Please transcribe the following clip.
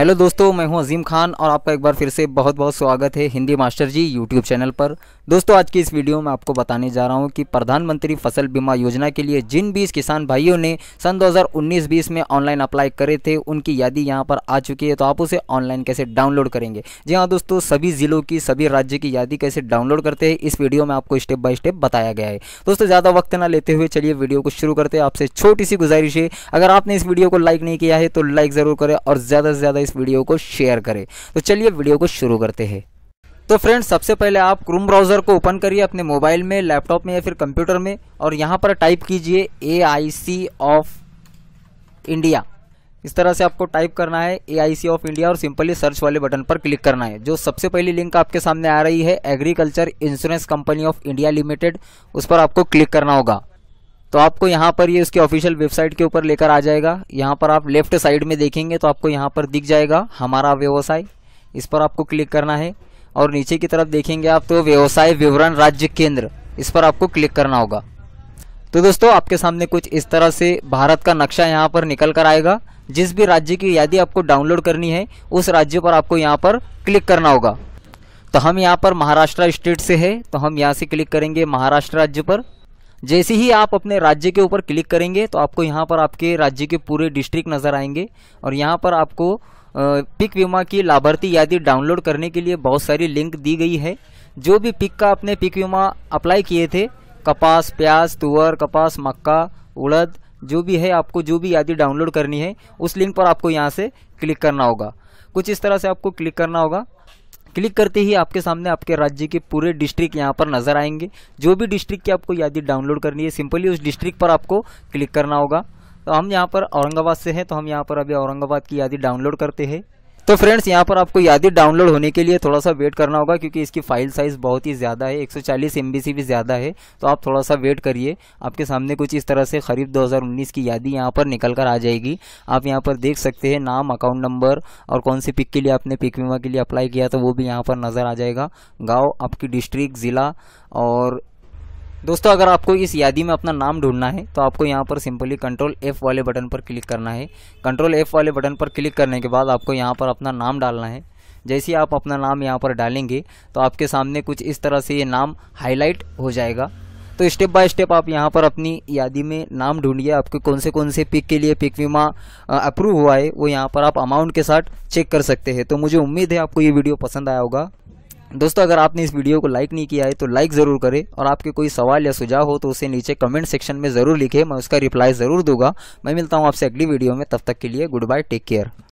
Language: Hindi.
हेलो दोस्तों मैं हूं अजीम खान और आपका एक बार फिर से बहुत बहुत स्वागत है Hindi master ji YouTube channel पर दोस्तों आज की इस वीडियो में आपको बताने जा रहा हूं कि प्रधानमंत्री फसल बीमा योजना के लिए जिन 20 किसान भाइयों ने सन 2019-20 में ऑनलाइन अप्लाई करे थे उनकी यादी यहां पर आ चुकी है तो आप उसे ऑनलाइन कैसे डाउनलोड करेंगे जी हाँ दोस्तों सभी ज़िलों की सभी राज्य की यादी कैसे डाउनलोड करते हैं इस वीडियो में आपको स्टेप बाय स्टेप बताया गया है दोस्तों ज़्यादा वक्त ना लेते हुए चलिए वीडियो को शुरू करते हैं आपसे छोटी सी गुजारिश है अगर आपने इस वीडियो को लाइक नहीं किया है तो लाइक ज़रूर करें और ज़्यादा से ज़्यादा इस वीडियो को शेयर करें तो चलिए वीडियो को शुरू करते हैं तो फ्रेंड्स सबसे पहले आप क्रूम ब्राउज़र को ओपन करिए अपने मोबाइल में लैपटॉप में या फिर कंप्यूटर में और यहाँ पर टाइप कीजिए ए आई सी ऑफ इंडिया इस तरह से आपको टाइप करना है A I C of India और सिंपली सर्च वाले बटन पर क्लिक करना है जो सबसे पहली लिंक आपके सामने आ रही है agriculture insurance company of India limited उस पर आपको क्लिक करना होगा तो आपको यहाँ पर ये उसके ऑफिशियल वेबसाइट के ऊपर लेकर आ जाएगा यहाँ पर आप लेफ्ट साइड में देखेंगे तो आपको यहाँ पर दिख जाएगा हमारा व्यवसाय इस पर आपको क्लिक करना है और नीचे की तरफ देखेंगे आप तो व्यवसाय विवरण राज्य केंद्र इस पर आपको क्लिक करना होगा तो दोस्तों आपके सामने कुछ इस तरह से भारत का नक्शा यहाँ पर निकल कर आएगा जिस भी राज्य की यादी आपको डाउनलोड करनी है उस राज्य पर आपको यहाँ पर क्लिक करना होगा तो हम यहाँ पर महाराष्ट्र स्टेट से है तो हम यहाँ से क्लिक करेंगे महाराष्ट्र राज्य पर जैसे ही आप अपने राज्य के ऊपर क्लिक करेंगे तो आपको यहाँ पर आपके राज्य के पूरे डिस्ट्रिक्ट नज़र आएंगे और यहाँ पर आपको पिक बीमा की लाभार्थी यादी डाउनलोड करने के लिए बहुत सारी लिंक दी गई है जो भी पिक का आपने पिक बीमा अप्लाई किए थे कपास प्याज तुअर कपास मक्का उड़द जो भी है आपको जो भी यादी डाउनलोड करनी है उस लिंक पर आपको यहाँ से क्लिक करना होगा कुछ इस तरह से आपको क्लिक करना होगा क्लिक करते ही आपके सामने आपके राज्य के पूरे डिस्ट्रिक्ट यहाँ पर नजर आएंगे जो भी डिस्ट्रिक्ट की आपको यादी डाउनलोड करनी है सिंपली उस डिस्ट्रिक्ट पर आपको क्लिक करना होगा तो हम यहाँ पर औरंगाबाद से हैं तो हम यहाँ पर अभी औरंगाबाद की यादी डाउनलोड करते हैं तो फ्रेंड्स यहाँ पर आपको यादी डाउनलोड होने के लिए थोड़ा सा वेट करना होगा क्योंकि इसकी फाइल साइज़ बहुत ही ज़्यादा है 140 बी से भी ज़्यादा है तो आप थोड़ा सा वेट करिए आपके सामने कुछ इस तरह से खरीफ 2019 की यादी यहाँ पर निकल कर आ जाएगी आप यहाँ पर देख सकते हैं नाम अकाउंट नंबर और कौन सी पिक के लिए आपने पिक बीमा के लिए अप्लाई किया तो वो भी यहाँ पर नज़र आ जाएगा गाँव आपकी डिस्ट्रिक्ट ज़िला और दोस्तों अगर आपको इस यादी में अपना नाम ढूंढना है तो आपको यहाँ पर सिंपली कंट्रोल एफ़ वाले बटन पर क्लिक करना है कंट्रोल एफ़ वाले बटन पर क्लिक करने के बाद आपको यहाँ पर अपना नाम डालना है जैसे ही आप अपना नाम यहाँ पर डालेंगे तो आपके सामने कुछ इस तरह से ये नाम हाईलाइट हो जाएगा तो स्टेप बाय स्टेप आप यहाँ पर अपनी यादी में नाम ढूंढिए आपके कौन से कौन से पिक के लिए पिक बीमा अप्रूव हुआ है वो यहाँ पर आप अमाउंट के साथ चेक कर सकते हैं तो मुझे उम्मीद है आपको ये वीडियो पसंद आया होगा दोस्तों अगर आपने इस वीडियो को लाइक नहीं किया है तो लाइक ज़रूर करें और आपके कोई सवाल या सुझाव हो तो उसे नीचे कमेंट सेक्शन में ज़रूर लिखें मैं उसका रिप्लाई ज़रूर दूंगा मैं मिलता हूँ आपसे अगली वीडियो में तब तक के लिए गुड बाय टेक केयर